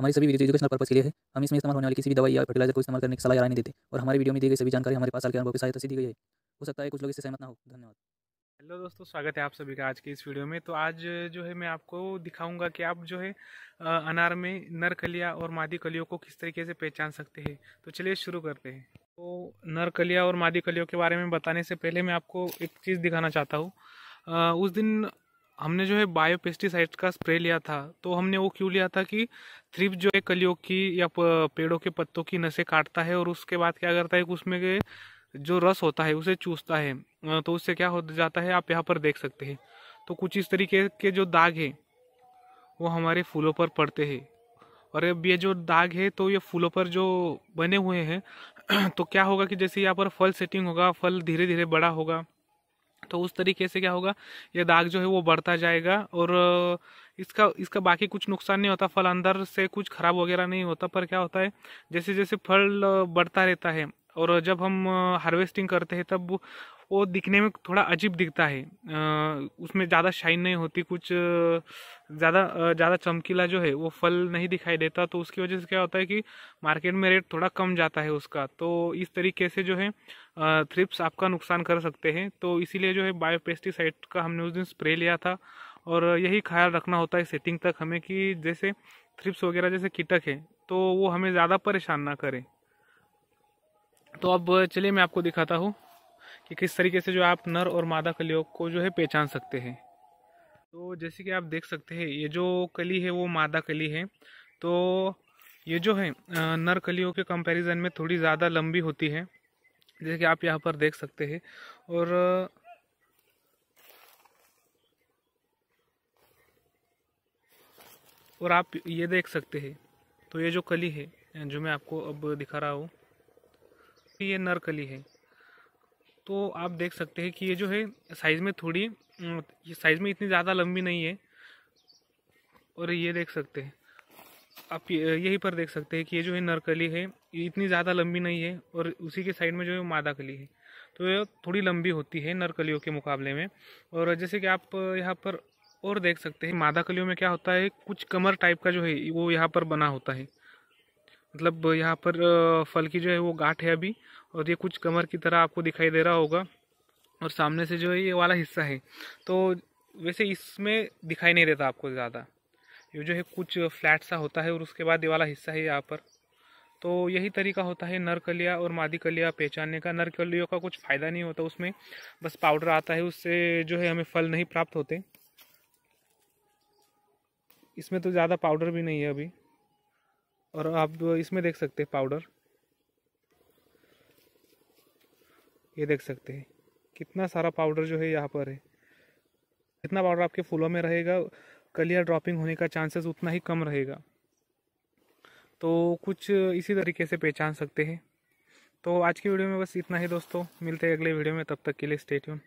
हमारी सभी video educational purpose के लिए है हम इसमें इस्तेमाल होने वाली किसी भी दवाई या फर्टिलाइजर को इस्तेमाल करने की सलाह या नहीं देते और हमारी वीडियो में दी गई सभी जानकारी हमारे पास साल के अनुभव की सहायता से दी गई है हो सकता है कुछ लोग इससे सहमत ना हो धन्यवाद हेलो दोस्तों स्वागत है आप सभी का आज के इस वीडियो में तो आज जो है मैं आपको दिखाऊंगा कि आप जो है अनार में नर कलिया और मादी कलियों को किस तरीके से पहचान सकते हैं तो चलिए शुरू करते हैं तो नर कलिया और मादी कलियों के बारे में बताने से पहले मैं आपको एक चीज़ दिखाना चाहता हूँ उस दिन हमने जो है बायो पेस्टिसाइड का स्प्रे लिया था तो हमने वो क्यों लिया था कि थ्रिप जो है कलियों की या पेड़ों के पत्तों की नसें काटता है और उसके बाद क्या करता है कि उसमें के जो रस होता है उसे चूसता है तो उससे क्या हो जाता है आप यहाँ पर देख सकते हैं तो कुछ इस तरीके के जो दाग है वो हमारे फूलों पर पड़ते हैं और अब ये जो दाग है तो ये फूलों पर जो बने हुए हैं तो क्या होगा कि जैसे यहाँ पर फल सेटिंग होगा फल धीरे धीरे बड़ा होगा तो उस तरीके से क्या होगा ये दाग जो है वो बढ़ता जाएगा और इसका इसका बाकी कुछ नुकसान नहीं होता फल अंदर से कुछ खराब वगैरह नहीं होता पर क्या होता है जैसे जैसे फल बढ़ता रहता है और जब हम हार्वेस्टिंग करते हैं तब वो दिखने में थोड़ा अजीब दिखता है उसमें ज़्यादा शाइन नहीं होती कुछ ज़्यादा ज़्यादा चमकीला जो है वो फल नहीं दिखाई देता तो उसकी वजह से क्या होता है कि मार्केट में रेट थोड़ा कम जाता है उसका तो इस तरीके से जो है थ्रिप्स आपका नुकसान कर सकते हैं तो इसीलिए जो है बायोपेस्टिसाइड का हमने उस दिन स्प्रे लिया था और यही ख्याल रखना होता है सेटिंग तक हमें कि जैसे थ्रिप्स वगैरह जैसे कीटक है तो वो हमें ज़्यादा परेशान ना करें तो अब चलिए मैं आपको दिखाता हूँ कि किस तरीके से जो आप नर और मादा कलियों को जो है पहचान सकते हैं तो जैसे कि आप देख सकते हैं ये जो कली है वो मादा कली है तो ये जो है नर कलियों के कंपैरिजन में थोड़ी ज़्यादा लंबी होती है जैसे कि आप यहाँ पर देख सकते हैं और और आप ये देख सकते हैं तो ये जो कली है जो मैं आपको अब दिखा रहा हूँ ये नरकली है तो आप देख सकते हैं कि ये जो है साइज़ में थोड़ी ये साइज़ में इतनी ज़्यादा लंबी नहीं है और ये देख सकते हैं आप यहीं पर देख सकते हैं कि ये जो है नरकली है ये इतनी ज़्यादा लंबी नहीं है और उसी के साइड में जो है मादा कली है तो ये थोड़ी लंबी होती है नरकलियों के मुकाबले में और जैसे कि आप यहाँ पर और देख सकते हैं मादा कलियों में क्या होता है कुछ कमर टाइप का जो है वो यहाँ पर बना होता है मतलब यहाँ पर फल की जो है वो गाठ है अभी और ये कुछ कमर की तरह आपको दिखाई दे रहा होगा और सामने से जो है ये वाला हिस्सा है तो वैसे इसमें दिखाई नहीं देता आपको ज़्यादा ये जो है कुछ फ्लैट सा होता है और उसके बाद ये वाला हिस्सा है यहाँ पर तो यही तरीका होता है नर कलिया और मादी कलिया पहचानने का नर कलियों का कुछ फ़ायदा नहीं होता उसमें बस पाउडर आता है उससे जो है हमें फल नहीं प्राप्त होते इसमें तो ज़्यादा पाउडर भी नहीं है अभी और आप इसमें देख सकते हैं पाउडर ये देख सकते हैं कितना सारा पाउडर जो है यहाँ पर है जितना पाउडर आपके फूलों में रहेगा कलियर ड्रॉपिंग होने का चांसेस उतना ही कम रहेगा तो कुछ इसी तरीके से पहचान सकते हैं तो आज की वीडियो में बस इतना ही दोस्तों मिलते हैं अगले वीडियो में तब तक के लिए स्टेट्यून